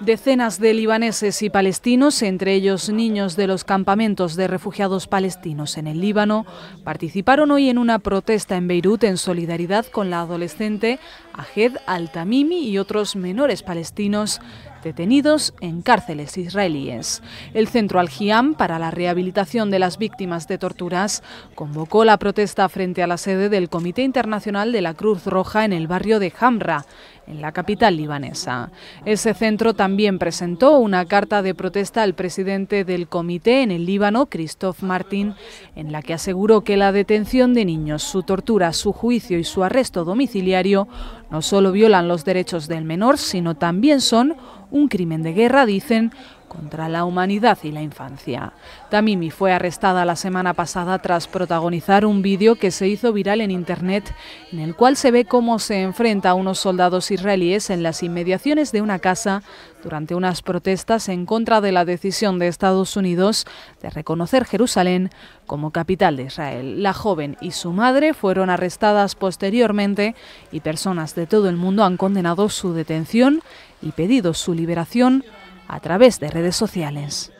Decenas de libaneses y palestinos, entre ellos niños de los campamentos de refugiados palestinos en el Líbano, participaron hoy en una protesta en Beirut en solidaridad con la adolescente Ahed al-Tamimi y otros menores palestinos detenidos en cárceles israelíes. El Centro Al-Giam para la Rehabilitación de las Víctimas de Torturas convocó la protesta frente a la sede del Comité Internacional de la Cruz Roja en el barrio de Hamra, en la capital libanesa. Ese centro también presentó una carta de protesta al presidente del comité en el Líbano, Christoph Martin, en la que aseguró que la detención de niños, su tortura, su juicio y su arresto domiciliario no solo violan los derechos del menor, sino también son un crimen de guerra, dicen, contra la humanidad y la infancia. Tamimi fue arrestada la semana pasada tras protagonizar un vídeo que se hizo viral en Internet, en el cual se ve cómo se enfrenta a unos soldados israelíes en las inmediaciones de una casa durante unas protestas en contra de la decisión de Estados Unidos de reconocer Jerusalén como capital de Israel. La joven y su madre fueron arrestadas posteriormente y personas de todo el mundo han condenado su detención y pedido su liberación a través de redes sociales.